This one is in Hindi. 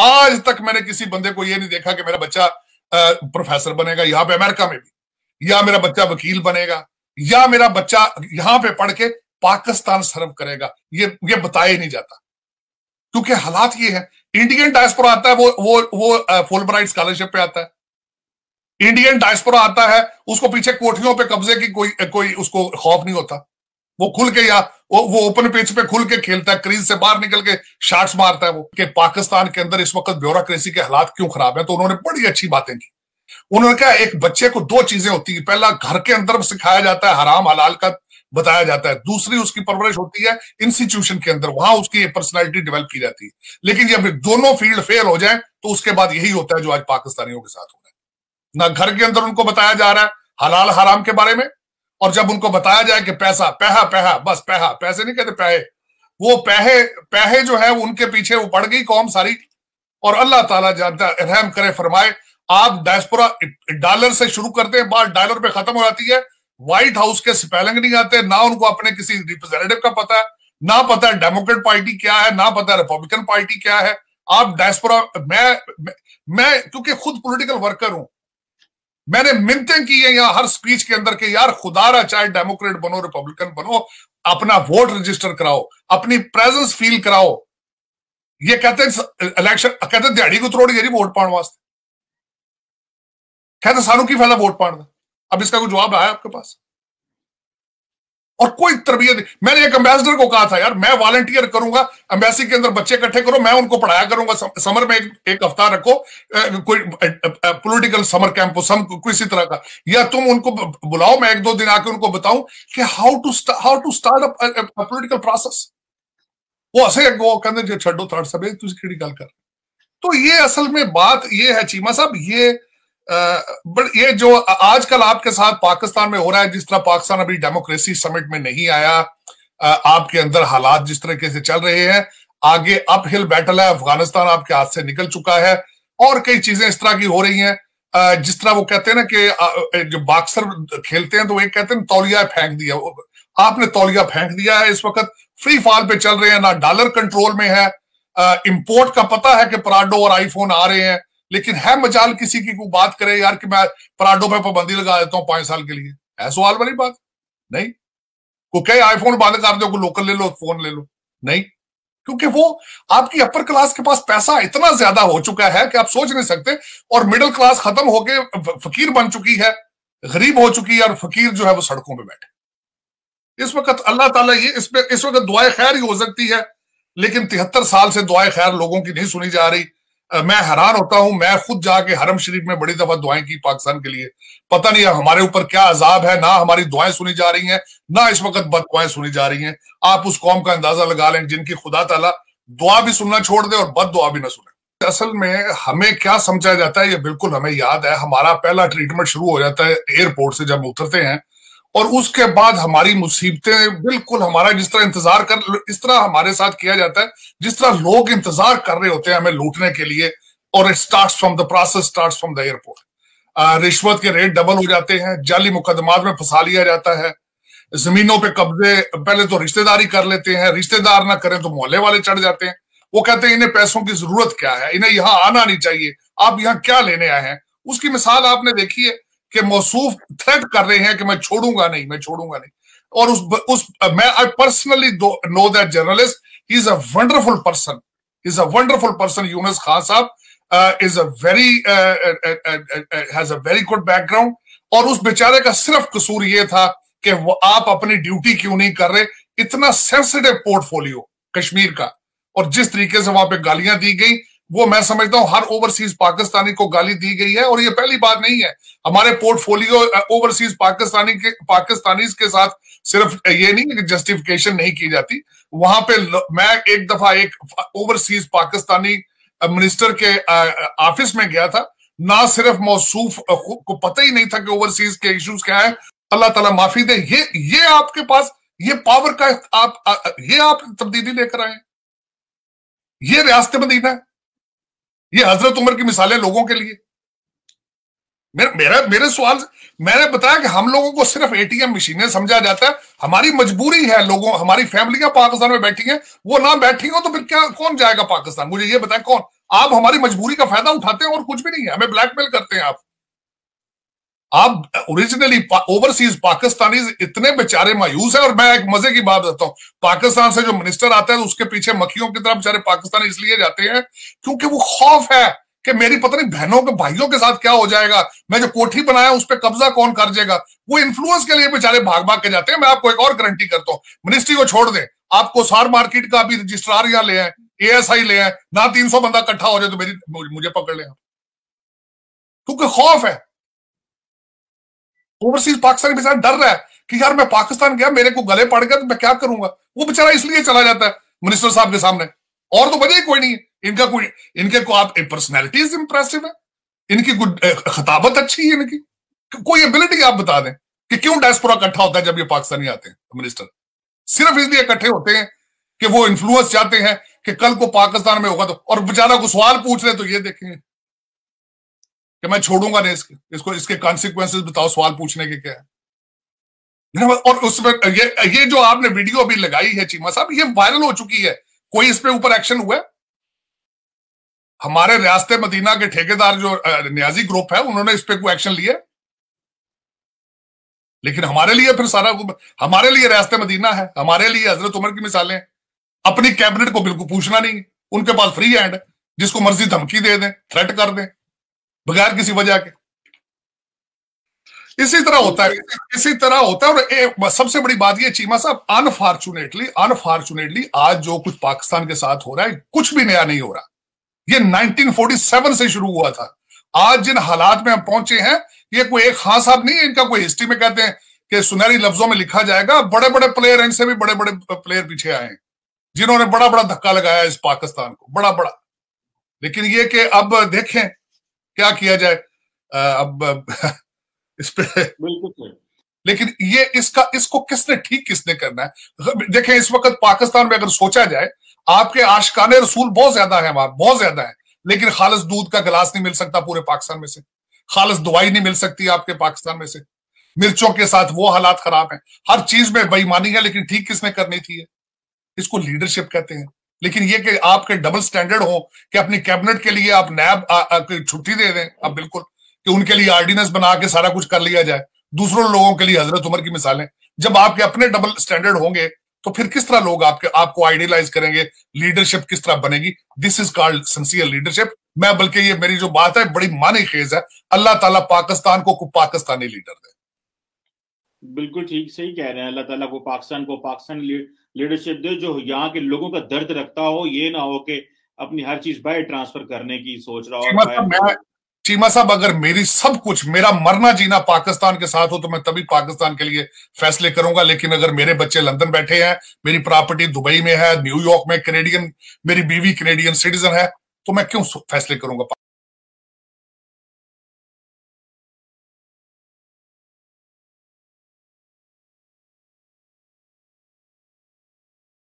आज तक मैंने किसी बंदे को यह नहीं देखा कि मेरा बच्चा प्रोफेसर बनेगा यहां पे अमेरिका में भी या मेरा बच्चा वकील बनेगा या मेरा बच्चा यहां पे पढ़ के पाकिस्तान सर्व करेगा ये ये बताया नहीं जाता क्योंकि हालात ये है इंडियन डायस्पोरा आता है वो वो वो फुल ब्राइट स्कॉलरशिप पे आता है इंडियन डायस्पोरा आता है उसको पीछे कोठियों पे कब्जे की कोई कोई उसको खौफ नहीं होता वो खुल के या वो वो ओपन पिच पे खुल के खेलता है क्रीज से बाहर निकल के शॉट्स मारता है वो कि पाकिस्तान के अंदर इस वक्त ब्यूरोक्रेसी के हालात क्यों खराब है तो उन्होंने बड़ी अच्छी बातें की उन्होंने कहा एक बच्चे को दो चीजें होती है पहला घर के अंदर सिखाया जाता है हराम हलाल का बताया जाता है दूसरी उसकी परवरिश होती है इंस्टीट्यूशन के अंदर वहां उसकी पर्सनैलिटी डेवलप की जाती है लेकिन जब दोनों फील्ड फेल हो जाए तो उसके बाद यही होता है जो आज पाकिस्तानियों के साथ हो रहा है ना घर के अंदर उनको बताया जा रहा है हलाल हराम के बारे में और जब उनको बताया जाए कि पैसा पैहा पैहा बस पैहा पैसे नहीं कहते पैहे वो पैहे पैहे जो है उनके पीछे वो पड़ गई कौम सारी और अल्लाह ताला जानता है करे फरमाए आप डायस्पोरा डॉलर से शुरू करते हैं बात डॉलर पे खत्म हो जाती है व्हाइट हाउस के स्पेलिंग नहीं आते ना उनको अपने किसी रिप्रेजेंटेटिव का पता है ना पता है डेमोक्रेट पार्टी क्या है ना पता है रिपब्लिकन पार्टी क्या है आप डायस्पोरा मैं मैं क्योंकि खुद पोलिटिकल वर्कर हूं मैंने मिनतें की है यहां हर स्पीच के अंदर के यार खुदारा चाहे डेमोक्रेट बनो रिपब्लिकन बनो अपना वोट रजिस्टर कराओ अपनी प्रेजेंस फील कराओ ये कहते हैं इलेक्शन कहते हैं दिहाड़ी को तोड़िए जी वोट पाने वास्ते कहते सानू की फायदा वोट पाने अब इसका कोई जवाब आया आपके पास और कोई तरबियत मैंने एक एम्बेसडर को कहा था यार मैं वॉलंटियर करूंगा अंबेसी के अंदर बच्चे इकट्ठे करो मैं उनको पढ़ाया करूंगा समर में एक, हफ्ता रखो कोई पॉलिटिकल समर कैंप सम किसी तरह का या तुम उनको बुलाओ मैं एक दो दिन आके उनको बताऊं कि how to how to start a process वो असे वो कहते छो थर्ड सब तुझे गल कर तो ये असल में बात ये है चीमा साहब ये बट ये जो आजकल आपके साथ पाकिस्तान में हो रहा है जिस तरह पाकिस्तान अभी डेमोक्रेसी समिट में नहीं आया आपके अंदर हालात जिस तरीके से चल रहे हैं आगे अप हिल बैटल है अफगानिस्तान आपके हाथ से निकल चुका है और कई चीजें इस तरह की हो रही हैं जिस तरह वो कहते हैं ना कि जो बाक्सर खेलते हैं तो वे कहते हैं तौलिया फेंक दिया आपने तौलिया फेंक दिया है इस वक्त फ्री फॉल पे चल रहे हैं ना डॉलर कंट्रोल में है इम्पोर्ट का पता है कि पराडो और आईफोन आ रहे हैं लेकिन है मजाल किसी की को बात करे यार कि मैं पराडो पे पाबंदी लगा देता हूँ पांच साल के लिए है सवाल वाली बात नहीं को कहे आईफोन बंद कर दो को लोकल ले लो फोन ले लो नहीं क्योंकि वो आपकी अपर क्लास के पास पैसा इतना ज्यादा हो चुका है कि आप सोच नहीं सकते और मिडिल क्लास खत्म होके फकीर बन चुकी है गरीब हो चुकी है और फकीर जो है वो सड़कों पे बैठे इस वक्त अल्लाह ताला ये इस इस वक्त दुआए खैर ही हो सकती है लेकिन तिहत्तर साल से दुआए खैर लोगों की नहीं सुनी जा रही मैं हैरान होता हूं मैं खुद जाके हरम शरीफ में बड़ी दफा दुआएं की पाकिस्तान के लिए पता नहीं हमारे ऊपर क्या अजाब है ना हमारी दुआएं सुनी जा रही हैं ना इस वक्त बद दुआएं सुनी जा रही हैं आप उस कौम का अंदाजा लगा लें जिनकी खुदा तला दुआ भी सुनना छोड़ दे और बद दुआ भी ना सुने असल में हमें क्या समझा जाता है ये बिल्कुल हमें याद है हमारा पहला ट्रीटमेंट शुरू हो जाता है एयरपोर्ट से जब उतरते हैं और उसके बाद हमारी मुसीबतें बिल्कुल हमारा जिस तरह इंतजार कर इस तरह हमारे साथ किया जाता है जिस तरह लोग इंतजार कर रहे होते हैं हमें लूटने के लिए और it start from the process start from the airport रिश्वत के रेट डबल हो जाते हैं जाली मुकदमात में फंसा लिया जाता है जमीनों पे कब्जे पहले तो रिश्तेदारी कर लेते हैं रिश्तेदार ना करें तो मोहल्ले वाले चढ़ जाते हैं वो कहते हैं इन्हें पैसों की जरूरत क्या है इन्हें यहाँ आना नहीं चाहिए आप यहाँ क्या लेने आए हैं उसकी मिसाल आपने देखी है कि मौसूफ थ्रेट कर रहे हैं कि मैं छोड़ूंगा नहीं मैं छोड़ूंगा नहीं और उस उस मैं I personally know that journalist he is a wonderful person is a wonderful person Yunus Khan साहब is a very has a very good background और उस बेचारे का सिर्फ कसूर ये था कि वो आप अपनी ड्यूटी क्यों नहीं कर रहे इतना सेंसिटिव पोर्टफोलियो कश्मीर का और जिस तरीके से वहां पे गालियां दी गई वो मैं समझता हूं हर ओवरसीज पाकिस्तानी को गाली दी गई है और ये पहली बात नहीं है हमारे पोर्टफोलियो ओवरसीज पाकिस्तानी के पाकिस्तानी के साथ सिर्फ ये नहीं कि जस्टिफिकेशन नहीं की जाती वहां पे मैं एक दफा एक ओवरसीज पाकिस्तानी मिनिस्टर के ऑफिस में गया था ना सिर्फ मौसूफ को पता ही नहीं था कि ओवरसीज के इश्यूज क्या है अल्लाह ताला माफी दे ये ये आपके पास ये पावर का आप ये आप तब्दीली लेकर आए ये रियासत मदीना है ये हजरत उम्र की मिसालें लोगों के लिए मेरा मेरे सवाल मैंने बताया कि हम लोगों को सिर्फ एटीएम मशीनें समझा जाता है हमारी मजबूरी है लोगों हमारी फैमिलियां पाकिस्तान में बैठी हैं वो ना बैठी हो तो फिर क्या कौन जाएगा पाकिस्तान मुझे ये बताएं कौन आप हमारी मजबूरी का फायदा उठाते हैं और कुछ भी नहीं है हमें ब्लैकमेल करते हैं आप आप ओरिजिनली ओवरसीज पाकिस्तानी इतने बेचारे मायूस है और मैं एक मजे की बात बताता हूँ पाकिस्तान से जो मिनिस्टर आता है तो उसके पीछे मक्खियों की तरफ बेचारे पाकिस्तानी इसलिए जाते हैं क्योंकि वो खौफ है कि मेरी पत्नी बहनों के भाइयों के साथ क्या हो जाएगा मैं जो कोठी बनाया उस पर कब्जा कौन कर जाएगा वो इन्फ्लुएंस के लिए बेचारे भाग भाग के जाते हैं मैं आपको एक और गारंटी करता हूँ मिनिस्ट्री को छोड़ दे आपको सार मार्केट का भी रजिस्ट्रार यहाँ ले आए एएसआई ले आए ना तीन सौ बंदा इकट्ठा हो जाए तो मेरी मुझे पकड़ ले क्योंकि खौफ है ओवरसीज पाकिस्तानी बेचारा डर रहा है कि यार मैं पाकिस्तान गया मेरे को गले पड़ गया तो मैं क्या करूंगा वो बेचारा इसलिए चला जाता है मिनिस्टर साहब के सामने और तो वजह ही कोई नहीं है इनका कोई इनके को आप पर्सनैलिटी इंप्रेसिव है इनकी गुड खताबत अच्छी है इनकी कोई एबिलिटी आप बता दें कि क्यों डायस्पोरा इकट्ठा होता है जब ये पाकिस्तानी आते हैं मिनिस्टर सिर्फ इसलिए इकट्ठे होते हैं कि वो इन्फ्लुएंस चाहते हैं कि कल को पाकिस्तान में होगा तो और बेचारा को सवाल पूछ रहे तो ये देखेंगे कि मैं छोड़ूंगा नहीं इसके, इसको इसके कॉन्सिक्वेंसेस बताओ सवाल पूछने के क्या है और उसमें ये ये जो आपने वीडियो अभी लगाई है चीमा साहब ये वायरल हो चुकी है कोई इस पे ऊपर एक्शन हुआ हमारे रियासत मदीना के ठेकेदार जो न्याजी ग्रुप है उन्होंने इस पे कोई एक्शन लिया लेकिन हमारे लिए फिर सारा हमारे लिए रियासत मदीना है हमारे लिए हजरत उमर की मिसालें अपनी कैबिनेट को बिल्कुल पूछना नहीं उनके पास फ्री हैंड जिसको मर्जी धमकी दे दें थ्रेट कर दें बगैर किसी वजह के इसी तरह होता है इसी तरह होता है और ए, सबसे बड़ी बात ये चीमा साहब अनफॉर्चुनेटली अनफॉर्चुनेटली आज जो कुछ पाकिस्तान के साथ हो रहा है कुछ भी नया नहीं हो रहा ये 1947 से शुरू हुआ था आज जिन हालात में हम पहुंचे हैं ये कोई एक खास साहब नहीं है इनका कोई हिस्ट्री में कहते हैं कि सुनहरी लफ्जों में लिखा जाएगा बड़े बड़े प्लेयर इनसे भी बड़े बड़े प्लेयर पीछे आए हैं जिन्होंने बड़ा बड़ा धक्का लगाया इस पाकिस्तान को बड़ा बड़ा लेकिन ये कि अब देखें क्या किया जाए अब इस पे लेकिन ये इसका इसको किसने ठीक किसने करना है देखें इस वक्त पाकिस्तान में अगर सोचा जाए आपके आशकाने रसूल बहुत ज्यादा है वहां बहुत ज्यादा है लेकिन खालस दूध का गिलास नहीं मिल सकता पूरे पाकिस्तान में से खालस दवाई नहीं मिल सकती आपके पाकिस्तान में से मिर्चों के साथ वो हालात खराब है हर चीज में बेईमानी है लेकिन ठीक किसने करनी थी इसको लीडरशिप कहते हैं लेकिन ये कि आपके डबल स्टैंडर्ड हो कि अपनी कैबिनेट के लिए आप नैब छुट्टी दे दें आप बिल्कुल कि उनके लिए आर्डिनेंस बना के सारा कुछ कर लिया जाए दूसरों लोगों के लिए हजरत उमर की मिसालें जब आपके अपने डबल स्टैंडर्ड होंगे तो फिर किस तरह लोग आपके आपको आइडियलाइज करेंगे लीडरशिप किस तरह बनेगी this is called sincere leadership मैं बल्कि ये मेरी जो बात है बड़ी मानी खेज है अल्लाह ताला पाकिस्तान को पाकिस्तानी लीडर दे बिल्कुल ठीक सही कह रहे हैं अल्लाह ताला को पाकिस्तान को पाकिस्तान लीडरशिप दे जो यहाँ के लोगों का दर्द रखता हो ये ना हो कि अपनी हर चीज बाहर ट्रांसफर करने की सोच रहा हो चीमा साहब अगर मेरी सब कुछ मेरा मरना जीना पाकिस्तान के साथ हो तो मैं तभी पाकिस्तान के लिए फैसले करूंगा लेकिन अगर मेरे बच्चे लंदन बैठे हैं मेरी प्रॉपर्टी दुबई में है न्यूयॉर्क में कैनेडियन मेरी बीवी कैनेडियन सिटीजन है तो मैं क्यों फैसले करूंगा